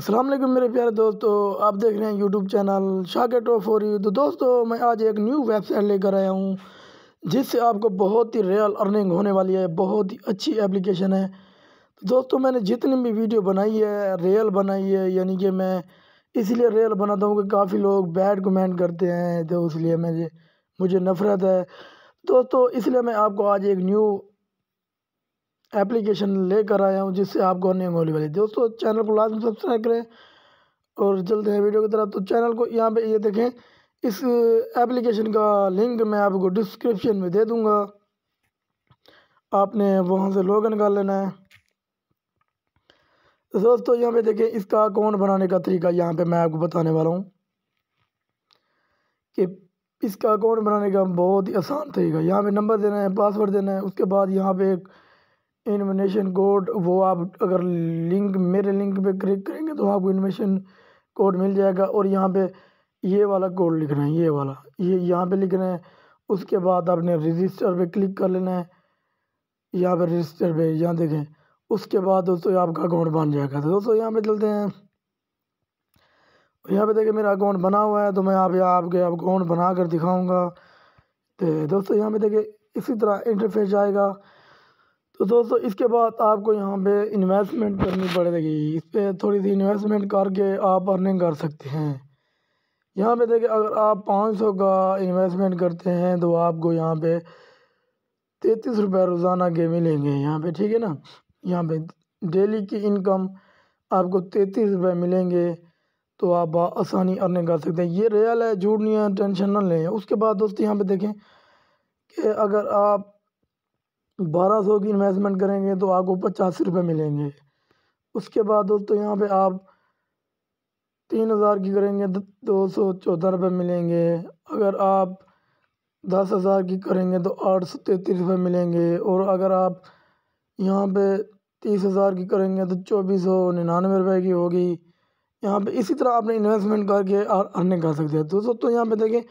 अस्सलाम वालेकुम मेरे प्यारे दोस्तों आप देख रहे हैं यूट्यूब चैनल शाकेट ऑफ फॉर यू तो दोस्तों मैं आज एक न्यू वेबसाइट लेकर आया हूँ जिससे आपको बहुत ही रियल अर्निंग होने वाली है बहुत ही अच्छी एप्लीकेशन है तो दोस्तों मैंने जितनी भी वीडियो बनाई है रियल बनाई है यानी कि मैं इसलिए रियल बनाता हूँ कि काफ़ी लोग बैड कमेंट करते हैं तो इसलिए मुझे मुझे नफ़रत है दोस्तों इसलिए मैं आपको आज एक न्यू एप्लीकेशन लेकर आया हूँ जिससे आपको अन्य होने वाली दोस्तों चैनल को लाजम सब्सक्राइब करें और चलते हैं वीडियो की तरफ तो चैनल को यहाँ पे ये देखें इस एप्लीकेशन का लिंक मैं आपको डिस्क्रिप्शन में दे दूँगा आपने वहाँ से लॉग इन कर लेना है तो दोस्तों यहाँ पे देखें इसका अकाउंट बनाने का तरीका यहाँ पे मैं आपको बताने वाला हूँ कि इसका अकाउंट बनाने का बहुत ही आसान तरीका यहाँ पे नंबर देना है पासवर्ड देना है उसके बाद यहाँ पे एक इन्वेस्टमेंट कोड वो आप अगर लिंक मेरे लिंक पे क्लिक करेंगे तो आपको इन्वेस्टमेंट कोड मिल जाएगा और यहाँ पे ये वाला कोड लिखना है ये वाला ये यहाँ पे लिखना है उसके बाद आपने रजिस्टर पे क्लिक कर लेना है यहाँ पे रजिस्टर पे यहाँ देखें उसके बाद दोस्तों आपका अकाउंट बन जाएगा तो दोस्तों यहाँ पे चलते हैं यहाँ पे देखें मेरा अकाउंट बना हुआ है तो मैं यहाँ आपके अकाउंट बना कर दिखाऊँगा तो दोस्तों यहाँ पे देखें इसी तरह इंटरफेस आएगा तो दोस्तों इसके बाद आपको यहाँ पे इन्वेस्टमेंट करनी पड़ेगी इस पर थोड़ी सी इन्वेस्टमेंट करके आप अर्निंग कर सकते हैं यहाँ पे देखिए अगर आप पाँच सौ का इन्वेस्टमेंट करते हैं तो आपको यहाँ पे तैंतीस रुपये रोज़ाना के मिलेंगे यहाँ पे ठीक है ना यहाँ पे डेली की इनकम आपको तैंतीस रुपये मिलेंगे तो आप आसानी अर्निंग कर सकते हैं ये रियल है झूठ नहीं है टेंशन ना लें उसके बाद दोस्तों यहाँ पर देखें कि अगर आप बारह सौ की इन्वेस्टमेंट करेंगे तो आपको पचास रुपये मिलेंगे उसके बाद दोस्तों यहाँ पे आप तीन हज़ार की करेंगे तो दो सौ चौदह रुपये मिलेंगे अगर आप दस हज़ार की करेंगे तो आठ सौ तैंतीस रुपये मिलेंगे और अगर आप यहाँ पे तीस हज़ार की करेंगे तो चौबीस सौ निन्यानवे रुपये की होगी यहाँ पे इसी तरह आपने इन्वेस्टमेंट करके अर्निंग कर सकते हैं तो दोस्तों तो यहाँ पे देखें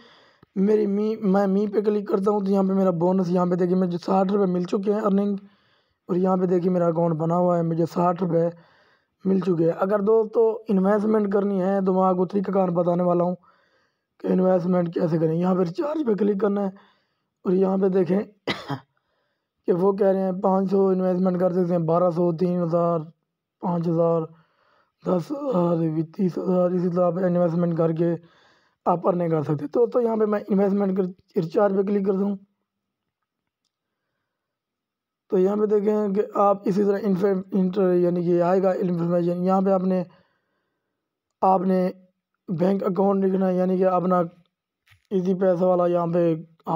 मेरी मी मैं मी पे क्लिक करता हूँ तो यहाँ पे मेरा बोनस यहाँ पे देखिए मुझे साठ रुपये मिल चुके हैं अर्निंग और यहाँ पे देखिए मेरा अकाउंट बना हुआ है मुझे साठ रुपये मिल चुके हैं अगर दोस्तों इन्वेस्टमेंट करनी है तो मैं आपको तरीका कार बताने वाला हूँ कि इन्वेस्टमेंट कैसे करें यहाँ पर चार्ज पे क्लिक करना है और यहाँ पर देखें कि वो कह रहे हैं पाँच सौ इन्वेस्टमेंट कर सकते हैं बारह सौ तीन हज़ार पाँच हज़ार दस हज़ार हज़ार इसी तरह आप इन्वेस्टमेंट करके आप नहीं कर सकते तो तो यहाँ पे मैं इन्वेस्टमेंट कर रिचार्ज पे क्लिक कर दूँ तो यहाँ पे देखें कि आप इसी तरह इंटर यानी कि आएगा इन्फॉर्मेशन यहाँ पे आपने आपने बैंक अकाउंट लिखना है यानी कि अपना इजी पैसा वाला यहाँ पे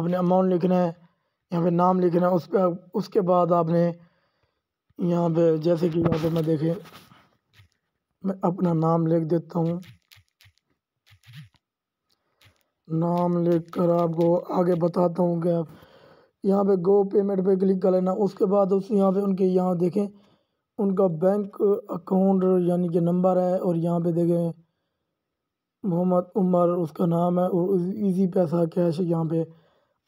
आपने अमाउंट लिखना है यहाँ पे नाम लिखना है उस पर उसके बाद आपने यहाँ पे जैसे कि यहाँ पे मैं देखें मैं अपना नाम लिख देता हूँ नाम लिखकर आपको आगे बताता हूँ कि आप यहाँ पे गो पेमेंट पे क्लिक कर लेना उसके बाद उस यहाँ पे उनके यहाँ देखें उनका बैंक अकाउंट यानी कि नंबर है और यहाँ पे देखें मोहम्मद उमर उसका नाम है और इजी पैसा कैश यहाँ पे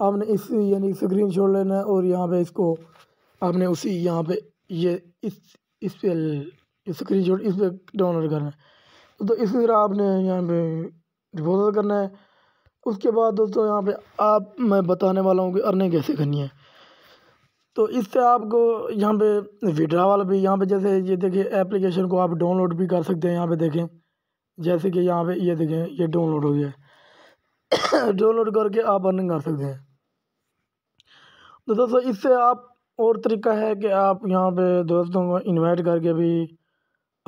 आपने इस यानी स्क्रीन छोड़ लेना है और यहाँ पे इसको आपने उसी यहाँ पे ये इस इस पर स्क्रीन शॉट इस पर डाउनलोड करना है तो इसी तरह आपने यहाँ पे डिपोजिट करना है उसके बाद दोस्तों यहाँ पे आप मैं बताने वाला हूँ कि अर्निंग कैसे करनी है तो इससे आपको यहाँ पे विड्रावल भी यहाँ पे जैसे ये देखिए एप्लीकेशन को आप डाउनलोड भी कर सकते हैं यहाँ पे देखें जैसे कि यहाँ पे ये देखें ये डाउनलोड हो गया डाउनलोड करके आप अर्निंग कर सकते हैं तो दोस्तों इससे आप और तरीका है कि आप यहाँ पर दोस्तों को इन्वाइट करके भी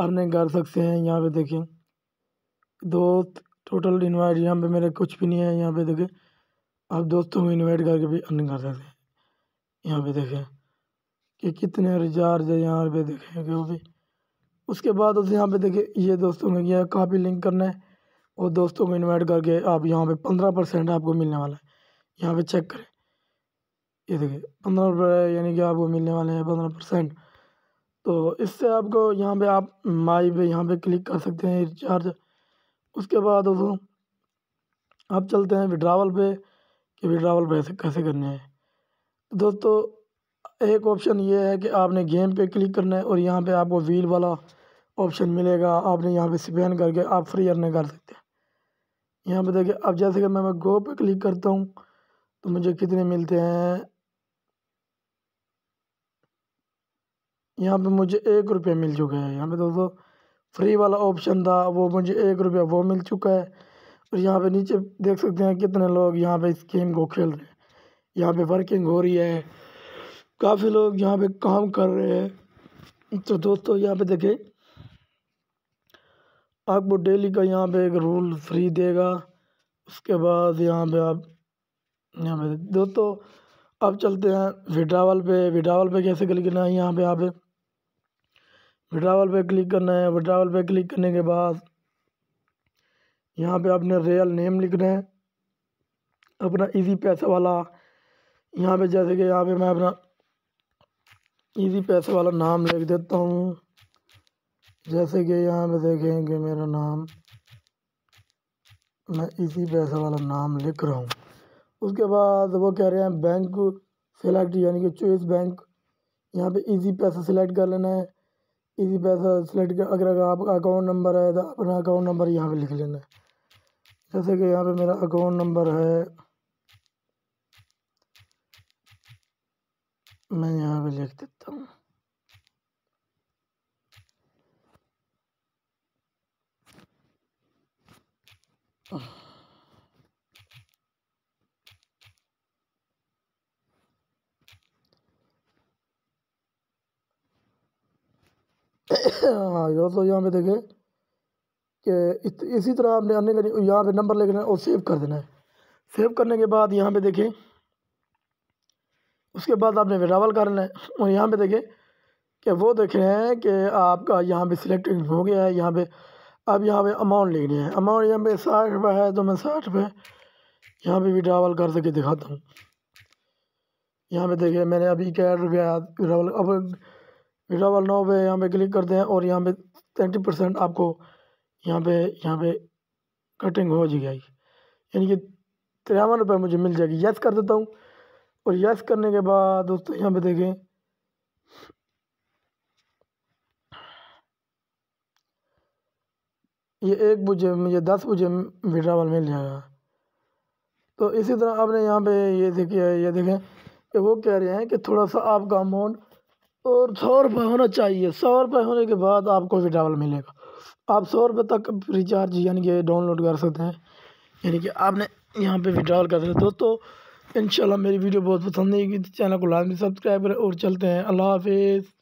अर्निंग कर सकते हैं यहाँ पर देखें दोस्त टोटल इनवाइट यहाँ पे मेरा कुछ भी नहीं है यहाँ पे देखे आप दोस्तों को इन्वाइट करके भी अर्निंग कर सकते हैं यहाँ पे देखें कि कितने रिचार्ज है यहाँ पे देखेंगे वो भी उसके बाद उसे यहाँ पे देखें ये दोस्तों ने किया काफ़ी लिंक करना है और दोस्तों को इन्वाइट करके आप यहाँ पे पंद्रह परसेंट आपको मिलने वाला है यहाँ पे चेक करें ये देखिए पंद्रह रुपये यानी कि आपको मिलने वाले हैं पंद्रह परसेंट तो इससे आपको यहाँ पे आप माई पे यहाँ पे क्लिक कर सकते हैं रिचार्ज उसके बाद दोस्तों अब चलते हैं विड्रावल पे कि विड्रावल पैसे कैसे करने हैं दोस्तों एक ऑप्शन ये है कि आपने गेम पे क्लिक करना है और यहाँ पे आपको व्हील वाला ऑप्शन मिलेगा आपने यहाँ पे स्पेन करके आप फ्री अर्निंग कर सकते हैं यहाँ पे देखिए अब जैसे कि मैं मैं गो पे क्लिक करता हूँ तो मुझे कितने मिलते हैं यहाँ पे मुझे एक रुपये मिल चुका है यहाँ पे दोस्तों फ्री वाला ऑप्शन था वो मुझे एक रुपया वो मिल चुका है और यहाँ पे नीचे देख सकते हैं कितने लोग यहाँ पे इस गेम को खेल रहे हैं यहाँ पे वर्किंग हो रही है काफ़ी लोग यहाँ पे काम कर रहे हैं तो दोस्तों यहाँ पे देखें आपको डेली का यहाँ पे एक रूल फ्री देगा उसके बाद यहाँ पे आप यहाँ पे दोस्तों अब चलते हैं विड्रावल पे विड्रावल पे कैसे कल करना है यहाँ पे आप विड्रावल पे क्लिक करना है विड्रावल पे क्लिक करने के बाद यहाँ पे आपने रियल नेम लिखना है अपना इजी पैसे वाला यहाँ पे जैसे कि यहाँ पे मैं अपना इजी पैसे वाला नाम लिख देता हूँ जैसे कि यहाँ पे देखेंगे मेरा नाम मैं इजी पैसे वाला नाम लिख रहा हूँ उसके बाद वो कह रहे हैं बैंक सेलेक्ट यानी कि चॉइस बैंक यहाँ पे इजी पैसा सिलेक्ट कर लेना है इसी पैसा सेलेक्ट कर अगर अगर आपका अकाउंट नंबर है तो अपना अकाउंट नंबर यहाँ पे लिख लेना है जैसे कि यहाँ पे मेरा अकाउंट नंबर है मैं यहाँ पे लिख देता हूँ हाँ दोस्तों यहाँ पे देखें कि इसी तरह आपने आने का यहाँ पे नंबर लेना है और सेव कर देना है सेव करने के बाद यहाँ पे देखें उसके बाद आपने विड्रावल कर लेना है और यहाँ पे देखें कि वो देख रहे हैं कि आपका यहाँ पे सिलेक्ट हो गया है यहाँ पे अब यहाँ पे अमाउंट लिखनी है अमाउंट यहाँ पे साठ रुपये है तो मैं साठ रुपये यहाँ पे विड्रावल कर सके दिखाता हूँ यहाँ पे देखिए मैंने अभी क्या रुपया विड्रावल अब मीडिया वाला नाव पे यहाँ पे क्लिक करते हैं और यहाँ पे थर्टी परसेंट आपको यहाँ पे यहाँ पे कटिंग हो जाएगी यानी कि तिरावन रुपये मुझे मिल जाएगी यस कर देता हूँ और यस करने के बाद दोस्तों यहाँ पे देखें ये एक बुझे मुझे दस बुझे विड्रावल मिल जाएगा तो इसी तरह आपने यहाँ पे ये देखिए ये देखें कि वो कह रहे हैं कि थोड़ा सा आपका अमाउंट और सौ रुपये होना चाहिए सौ रुपये होने के बाद आपको विड्रावल मिलेगा आप सौ रुपये तक रिचार्ज यानी कि डाउनलोड कर सकते हैं यानी कि आपने यहाँ पे विड्रावल कर सकते दोस्तों इन मेरी वीडियो बहुत पसंद आएगी चैनल को लाजमी सब्सक्राइब करें और चलते हैं अल्लाह हाफिज़